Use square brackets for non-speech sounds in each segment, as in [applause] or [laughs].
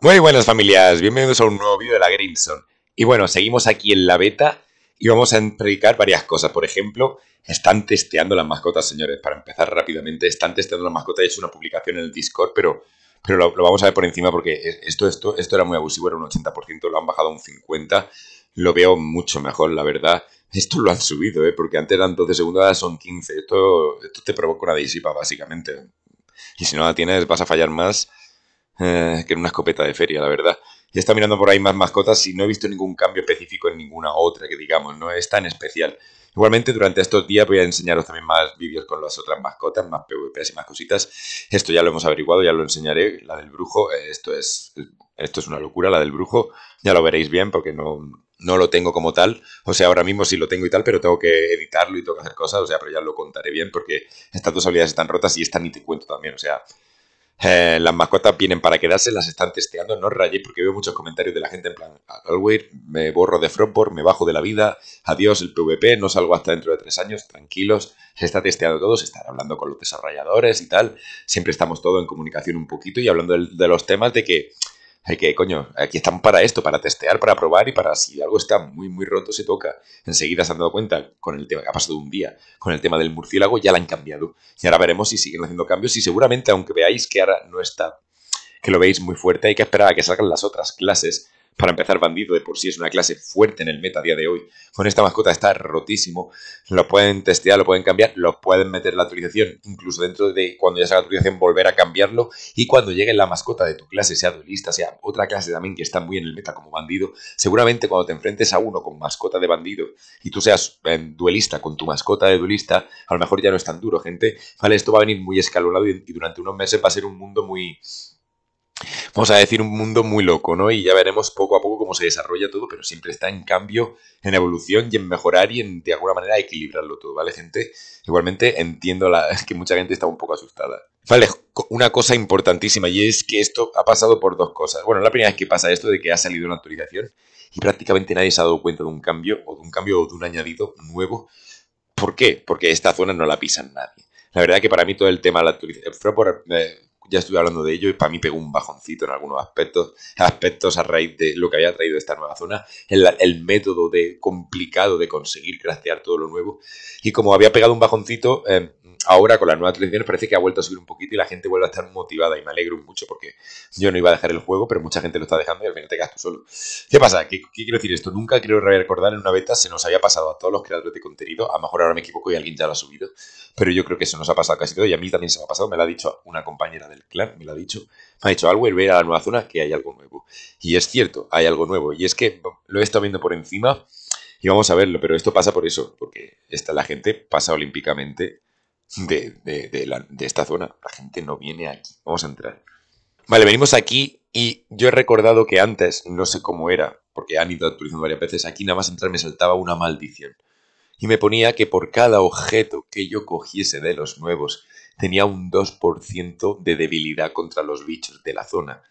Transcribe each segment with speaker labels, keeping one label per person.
Speaker 1: Muy buenas familias, bienvenidos a un nuevo vídeo de la Grimson. Y bueno, seguimos aquí en la beta y vamos a predicar varias cosas. Por ejemplo, están testeando las mascotas, señores. Para empezar rápidamente, están testeando las mascotas. Es una publicación en el Discord, pero, pero lo, vamos a ver por encima porque esto, esto, esto era muy abusivo, era un 80%, lo han bajado a un 50%. Lo veo mucho mejor, la verdad. Esto lo han subido, ¿eh? porque antes eran 12 segundos, ahora son 15. Esto, esto te provoca una disipa, básicamente. Y si no la tienes, vas a fallar más eh, que en una escopeta de feria, la verdad. Ya está mirando por ahí más mascotas y no he visto ningún cambio específico en ninguna otra, que digamos, no es tan especial. Igualmente, durante estos días voy a enseñaros también más vídeos con las otras mascotas, más PvPs y más cositas. Esto ya lo hemos averiguado, ya lo enseñaré. La del brujo, eh, esto es, esto es una locura, la del brujo. Ya lo veréis bien porque no, no lo tengo como tal. O sea, ahora mismo sí lo tengo y tal, pero tengo que editarlo y tengo que hacer cosas. O sea, pero ya lo contaré bien porque estas dos habilidades están rotas y esta ni te cuento también. O sea, eh, las mascotas vienen para quedarse, las están testeando, no rayéis porque veo muchos comentarios de la gente en plan, me borro de Frontport, me bajo de la vida, adiós el PvP, no salgo hasta dentro de tres años, tranquilos, se está testeando todo, se están hablando con los desarrolladores y tal, siempre estamos todo en comunicación un poquito y hablando de los temas de que hay que, coño, aquí están para esto, para testear, para probar y para si algo está muy, muy roto se toca. Enseguida se han dado cuenta con el tema que ha pasado un día, con el tema del murciélago, ya la han cambiado. Y ahora veremos si siguen haciendo cambios y seguramente, aunque veáis que ahora no está, que lo veis muy fuerte, hay que esperar a que salgan las otras clases para empezar, Bandido de por sí es una clase fuerte en el meta a día de hoy. Con esta mascota está rotísimo. Lo pueden testear, lo pueden cambiar, lo pueden meter en la actualización. Incluso dentro de cuando ya sea la actualización, volver a cambiarlo. Y cuando llegue la mascota de tu clase, sea duelista, sea otra clase también que está muy en el meta como bandido, seguramente cuando te enfrentes a uno con mascota de bandido y tú seas eh, duelista con tu mascota de duelista, a lo mejor ya no es tan duro, gente. Vale, esto va a venir muy escalonado y durante unos meses va a ser un mundo muy vamos a decir, un mundo muy loco, ¿no? Y ya veremos poco a poco cómo se desarrolla todo, pero siempre está en cambio, en evolución y en mejorar y en, de alguna manera, equilibrarlo todo, ¿vale, gente? Igualmente entiendo la, [laughs] que mucha gente está un poco asustada. Vale, una cosa importantísima y es que esto ha pasado por dos cosas. Bueno, la primera es que pasa esto de que ha salido una actualización y prácticamente nadie se ha dado cuenta de un cambio o de un cambio o de un añadido nuevo. ¿Por qué? Porque esta zona no la pisan nadie. La verdad que para mí todo el tema de la actualización eh, eh, ya estuve hablando de ello y para mí pegó un bajoncito en algunos aspectos, aspectos a raíz de lo que había traído esta nueva zona, el, método de complicado de conseguir craftear todo lo nuevo. Y como había pegado un bajoncito, em, ahora con las nuevas actualizaciones parece que ha vuelto a subir un poquito y la gente vuelve a estar motivada y me alegro mucho porque yo no iba a dejar el juego, pero mucha gente lo está dejando y al final te quedas tú solo. ¿Qué pasa? ¿Qué, quiero decir esto? Nunca creo recordar en una beta se nos había pasado a todos los creadores de contenido, a lo mejor ahora me equivoco y alguien ya lo ha subido, pero yo creo que eso nos ha pasado casi todo y a mí también se me ha pasado, me lo ha dicho una compañera del clan, me lo ha dicho, me ha dicho algo, ver a la nueva zona que hay algo nuevo. Y es cierto, hay algo nuevo y es que lo he estado viendo por encima y vamos a verlo, pero esto pasa por eso, porque esta, la gente pasa olímpicamente de, de, de, esta zona. La gente no viene aquí. Vamos a entrar. Vale, venimos aquí y yo he recordado que antes, no sé cómo era, porque han ido actualizando varias veces, aquí nada más entrar me saltaba una maldición. Y me ponía que por cada objeto que yo cogiese de los nuevos, tenía un 2% de debilidad contra los bichos de la zona.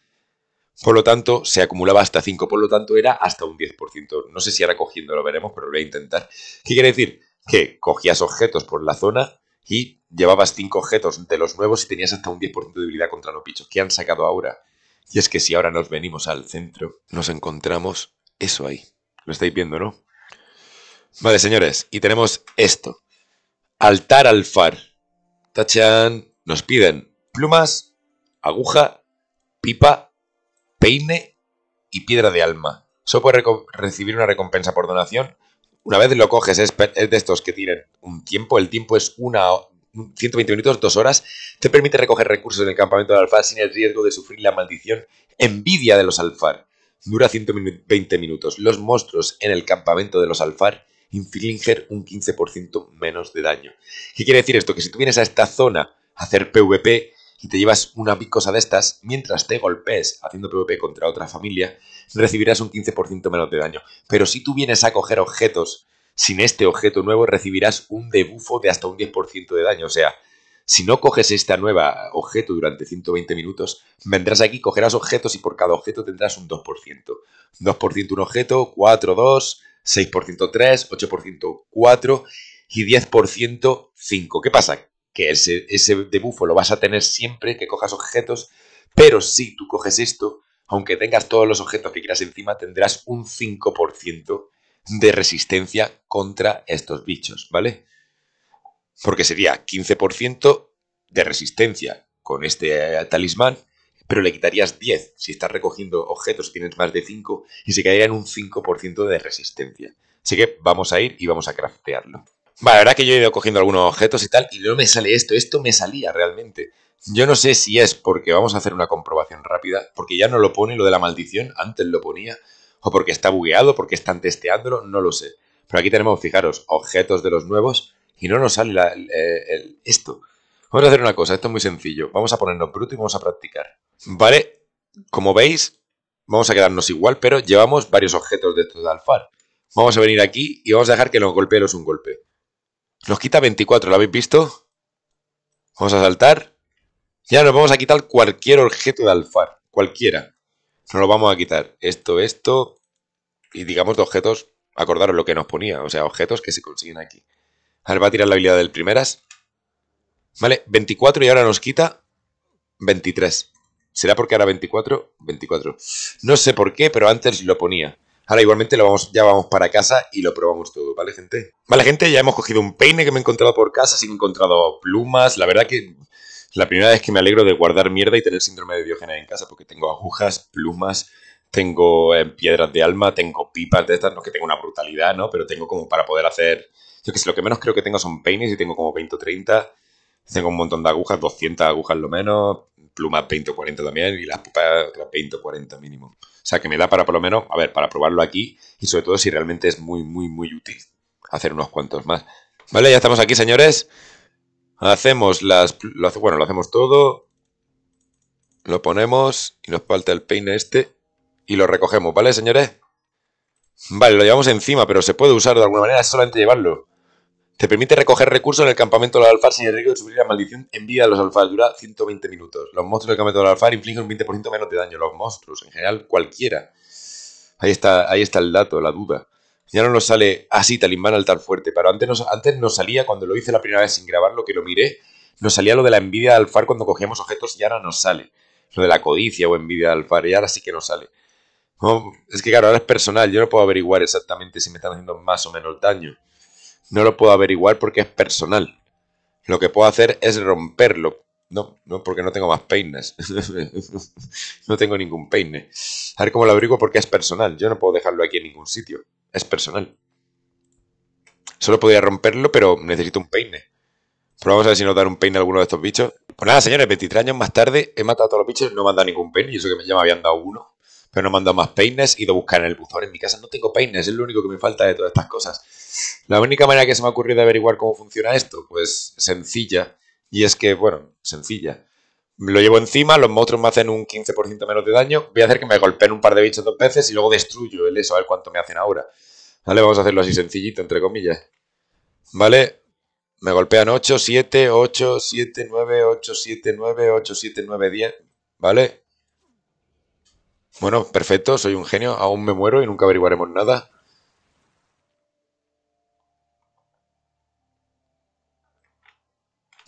Speaker 1: Por lo tanto, se acumulaba hasta 5, por lo tanto era hasta un 10%. No sé si ahora cogiendo lo veremos, pero lo voy a intentar. ¿Qué quiere decir? Que cogías objetos por la zona y llevabas 5 objetos de los nuevos y tenías hasta un 10% de debilidad contra los bichos. ¿Qué han sacado ahora? Y es que si ahora nos venimos al centro, nos encontramos eso ahí. Lo estáis viendo, ¿no? Vale, señores, y tenemos esto. Altar al far. Tachan. Nos piden plumas, aguja, pipa, peine y piedra de alma. Solo puede recibir una recompensa por donación una vez lo coges, es, de estos que tienen un tiempo, el tiempo es una 120 minutos, dos horas, te permite recoger recursos en el campamento de Alfar sin el riesgo de sufrir la maldición envidia de los Alfar. Dura 120 minutos. Los monstruos en el campamento de los Alfar infligen un 15% menos de daño. ¿Qué quiere decir esto? Que si tú vienes a esta zona a hacer PvP, y te llevas una picosa de estas, mientras te golpes haciendo PvP contra otra familia, recibirás un 15% menos de daño. Pero si tú vienes a coger objetos sin este objeto nuevo, recibirás un debufo de hasta un 10% de daño. O sea, si no coges esta nueva objeto durante 120 minutos, vendrás aquí, cogerás objetos y por cada objeto tendrás un 2%. 2% un objeto, 4, 2, 6% 3, 8% 4 y 10% 5. ¿Qué pasa? que ese, ese debufo lo vas a tener siempre que cojas objetos, pero si tú coges esto, aunque tengas todos los objetos que quieras encima, tendrás un 5% de resistencia contra estos bichos, ¿vale? Porque sería 15% de resistencia con este eh, talismán, pero le quitarías 10 si estás recogiendo objetos, tienes más de 5 y se quedaría en un 5% de resistencia. Así que vamos a ir y vamos a craftearlo. Vale, la que yo he ido cogiendo algunos objetos y tal, y no me sale esto, esto me salía realmente. Yo no sé si es porque vamos a hacer una comprobación rápida, porque ya no lo pone lo de la maldición, antes lo ponía, o porque está bugueado, porque están testeándolo, no lo sé. Pero aquí tenemos, fijaros, objetos de los nuevos y no nos sale el, esto. Vamos a hacer una cosa, esto es muy sencillo. Vamos a ponernos bruto y vamos a practicar. Vale, como veis, vamos a quedarnos igual, pero llevamos varios objetos de estos de alfar. Vamos a venir aquí y vamos a dejar que los golpee un golpe. Nos quita 24, ¿lo habéis visto? Vamos a saltar. Ya nos vamos a quitar cualquier objeto de alfar, cualquiera. Nos lo vamos a quitar. Esto, esto y digamos de objetos, acordaros lo que nos ponía, o sea, objetos que se consiguen aquí. Ahora va a tirar la habilidad del primeras. Vale, 24 y ahora nos quita 23. ¿Será porque ahora 24? 24. No sé por qué, pero antes lo ponía. Ahora igualmente lo vamos, ya vamos para casa y lo probamos todo, ¿vale, gente? Vale, gente, ya hemos cogido un peine que me he encontrado por casa, sí he encontrado plumas. La verdad que la primera vez que me alegro de guardar mierda y tener síndrome de Diógenes en casa, porque tengo agujas, plumas, tengo eh, piedras de alma, tengo pipas de estas, no que tengo una brutalidad, ¿no? Pero tengo como para poder hacer... Yo que sé, lo que menos creo que tengo son peines y tengo como 20 o 30. Tengo un montón de agujas, 200 agujas lo menos, pluma 20 40 también y la pupas otras 40 mínimo. O sea, que me da para por lo menos, a ver, para probarlo aquí y sobre todo si realmente es muy, muy, muy útil hacer unos cuantos más. Vale, ya estamos aquí, señores. Hacemos las... Lo bueno, lo hacemos todo. Lo ponemos y nos falta el peine este y lo recogemos, ¿vale, señores? Vale, lo llevamos encima, pero se puede usar de alguna manera, es solamente llevarlo. Te permite recoger recursos en el campamento de los alfar sin el riesgo de sufrir la maldición envidia de los alfar. Dura 120 minutos. Los monstruos del campamento de los alfar infligen un 20% menos de daño. Los monstruos, en general, cualquiera. Ahí está, ahí está el dato, la duda. Ya no nos sale así, tal al altar fuerte, pero antes nos, antes salía, cuando lo hice la primera vez sin grabarlo, que lo miré, nos salía lo de la envidia de alfar cuando cogíamos objetos y ahora nos sale. Lo de la codicia o envidia de alfar y ahora sí que nos sale. es que claro, ahora es personal, yo no puedo averiguar exactamente si me están haciendo más o menos daño no lo puedo averiguar porque es personal. Lo que puedo hacer es romperlo. No, no, porque no tengo más peines. [laughs] no tengo ningún peine. A ver cómo lo averiguo porque es personal. Yo no puedo dejarlo aquí en ningún sitio. Es personal. Solo podría romperlo, pero necesito un peine. Probamos a ver si nos dan un peine a alguno de estos bichos. Pues nada, señores, 23 años más tarde he matado a todos los bichos, no me han dado ningún peine, Yo eso que me, llama habían dado uno, pero no me han dado más peines, he ido a buscar en el buzón en mi casa, no tengo peines, es lo único que me falta de todas estas cosas. La única manera que se me ha ocurrido de averiguar cómo funciona esto, pues sencilla, y es que, bueno, sencilla. Lo llevo encima, los monstruos me hacen un 15% menos de daño, voy a hacer que me golpeen un par de bichos dos veces y luego destruyo el eso, a ver cuánto me hacen ahora. Vale, vamos a hacerlo así sencillito, entre comillas. Vale, me golpean 8, 7, 8, 7, 9, 8, 7, 9, 8, 7, 9, 10. ¿Vale? Bueno, perfecto, soy un genio, aún me muero y nunca averiguaremos nada.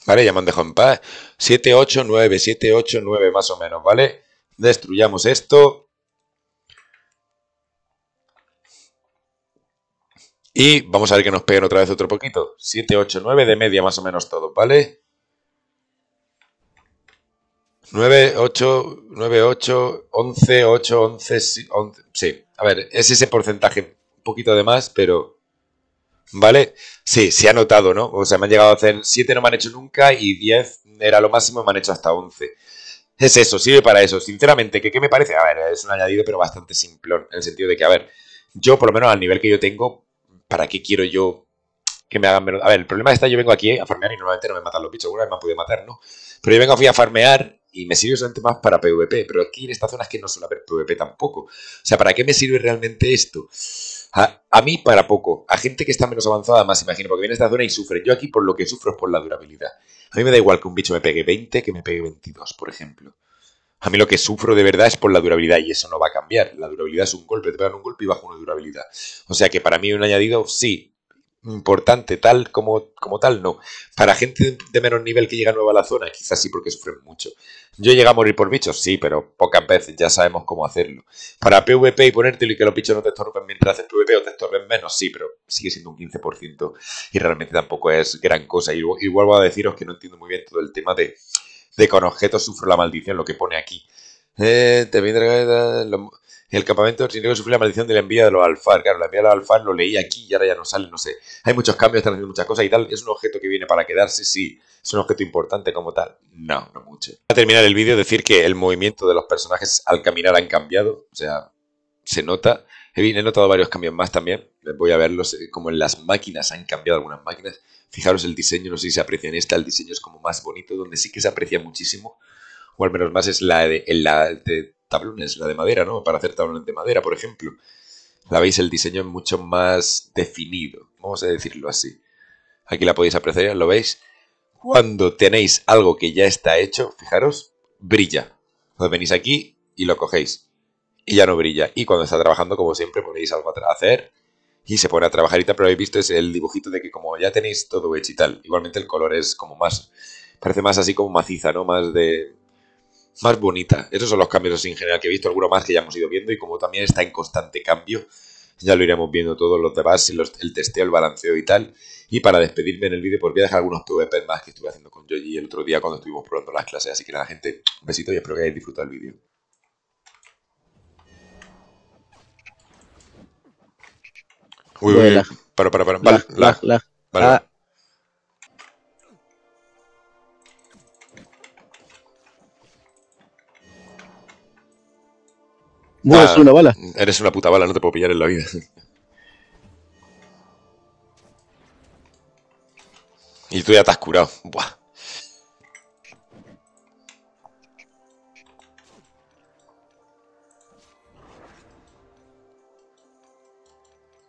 Speaker 1: ¿Vale? Ya me han dejado en paz. 7, 8, 9, 7, 8, 9 más o menos, ¿vale? Destruyamos esto. Y vamos a ver que nos peguen otra vez otro poquito. 7, 8, 9 de media más o menos todo. ¿vale? 9, 8, 9, 8, 11, 8, 11, 11. Sí, a ver, es ese porcentaje un poquito de más, pero ¿Vale? Sí, se ha notado, ¿no? O sea, me han llegado a hacer 7 no me han hecho nunca y 10 era lo máximo me han hecho hasta 11. Es eso, sirve para eso. Sinceramente, ¿qué, me parece? A ver, es un añadido, pero bastante simplón. En el sentido de que, a ver, yo, por lo menos al nivel que yo tengo, ¿para qué quiero yo que me hagan menos? A ver, el problema está, yo vengo aquí a farmear y normalmente no me matan los bichos. alguna me han podido matar, ¿no? Pero yo vengo aquí a farmear y me sirve solamente más para PvP, pero aquí en estas zonas es que no suele haber PvP tampoco. O sea, ¿para qué me sirve realmente esto? A, a, mí para poco, a gente que está menos avanzada más imagino, porque viene a esta zona y sufre. Yo aquí por lo que sufro es por la durabilidad. A mí me da igual que un bicho me pegue 20 que me pegue 22, por ejemplo. A mí lo que sufro de verdad es por la durabilidad y eso no va a cambiar. La durabilidad es un golpe, te pegan un golpe y bajo una durabilidad. O sea que para mí un añadido, sí, importante, tal como, como tal, no. Para gente de menos nivel que llega nueva a la zona, quizás sí porque sufren mucho. Yo llega a morir por bichos, sí, pero pocas veces ya sabemos cómo hacerlo. Para PvP y ponértelo y que los bichos no te estorben mientras haces PvP o te estorben menos, sí, pero sigue siendo un 15% y realmente tampoco es gran cosa. Y, vuelvo a deciros que no entiendo muy bien todo el tema de, de con objetos sufro la maldición, lo que pone aquí. Eh, te el campamento del que sufrió la maldición de la de los alfar. Claro, la envía de los alfar lo leí aquí y ahora ya no sale, no sé. Hay muchos cambios, están haciendo muchas cosas y tal. ¿Es un objeto que viene para quedarse? Sí. ¿Es un objeto importante como tal? No, no mucho. Para terminar el vídeo, decir que el movimiento de los personajes al caminar han cambiado. O sea, se nota. He notado varios cambios más también. Voy a verlos eh, como en las máquinas. Han cambiado algunas máquinas. Fijaros el diseño, no sé si se aprecia en esta. El diseño es como más bonito, donde sí que se aprecia muchísimo. O al menos más es la la de tablones, la de madera, ¿no? Para hacer tablones de madera, por ejemplo. La veis, el diseño es mucho más definido, vamos a decirlo así. Aquí la podéis apreciar, lo veis. Cuando tenéis algo que ya está hecho, fijaros, brilla. Entonces venís aquí y lo cogéis. Y ya no brilla. Y cuando está trabajando, como siempre, ponéis algo a hacer y se pone a trabajar y tal, pero habéis visto es el dibujito de que como ya tenéis todo hecho y tal, igualmente el color es como más, parece más así como maciza, ¿no? Más de, más bonita. Esos son los cambios en general que he visto, algunos más que ya hemos ido viendo y como también está en constante cambio, ya lo iremos viendo todos los demás, el testeo, el balanceo y tal. Y para despedirme en el vídeo, pues voy a dejar algunos PvP más que estuve haciendo con Joji el otro día cuando estuvimos probando las clases. Así que la gente, un besito y espero que hayáis disfrutado el vídeo. Muy Para, para, para. Ah, No una bala. Eres una puta bala, no te puedo pillar en la vida. [laughs] Y tú ya te has curado. Buah.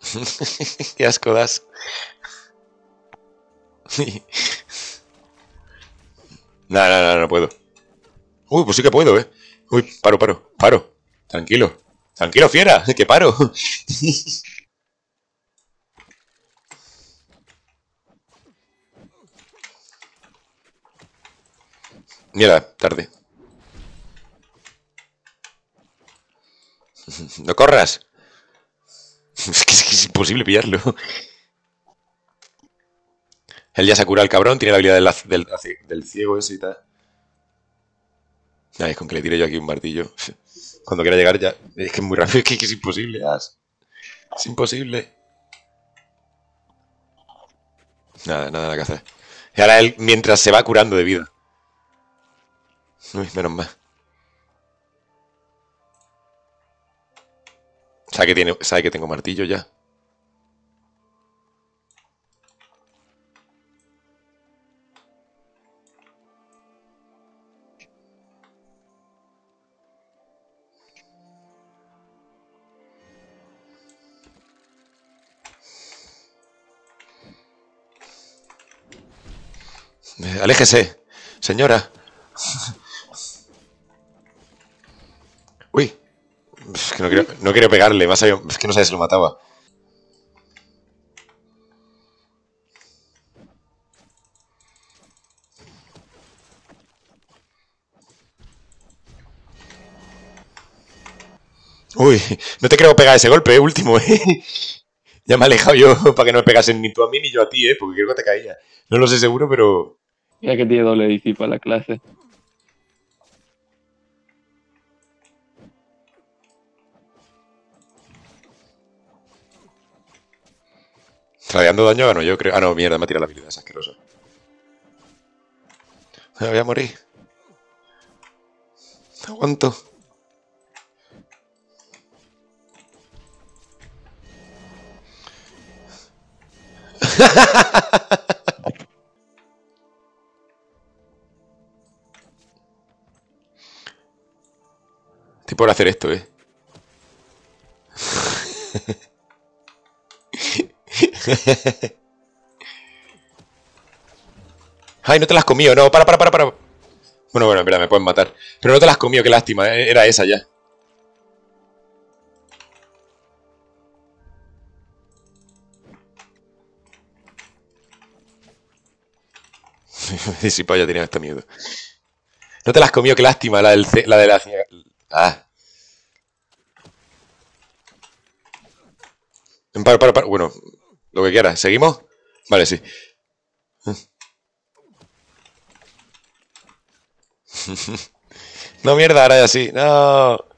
Speaker 1: [laughs] Qué asco das. [laughs] no, no, no, no puedo. Uy, pues sí que puedo, eh. Uy, paro, paro, paro. Tranquilo. Tranquilo, fiera, que paro. [laughs] Mira, tarde. [laughs] ¡No corras! [laughs] Es que, es imposible pillarlo. Él ya se ha curado el cabrón, tiene la habilidad del, ciego ese y tal. Es con que le tire yo aquí un martillo cuando quiera llegar ya. Es que es muy rápido, es que es imposible, As. Es imposible. Nada, nada que hacer. Y ahora él, mientras se va curando de vida. menos mal. que, tiene, sabe que tengo martillo ya. Eh, aléjese, señora. Uy, es que no quiero, pegarle, es que no sabes si lo mataba. Uy, no te creo pegar ese golpe, eh, último, ¿eh? [laughs] Ya me he alejado yo [laughs] para que no me pegasen ni tú a mí ni yo a ti, ¿eh? Porque creo que te caía. No lo sé seguro, pero ya que tiene doble disipa la clase. Radiando daño gano ah, yo creo. Ah, no, mierda, me ha tirado la habilidad, es asqueroso. Me voy a morir. No aguanto. [laughs] Estoy por hacer esto, eh. [laughs] Ay, no te las comió, no, para, para, para, para. Bueno, bueno, espera, me pueden matar. Pero no te las comió, qué lástima, eh, era esa ya. [laughs] pa' pues, ya tenía este miedo. No te las comió, qué lástima, la, la de la Ah. Para, para, para. Bueno, lo que quieras. ¿Seguimos? Vale, sí. [laughs] no mierda, ahora ya sí. No.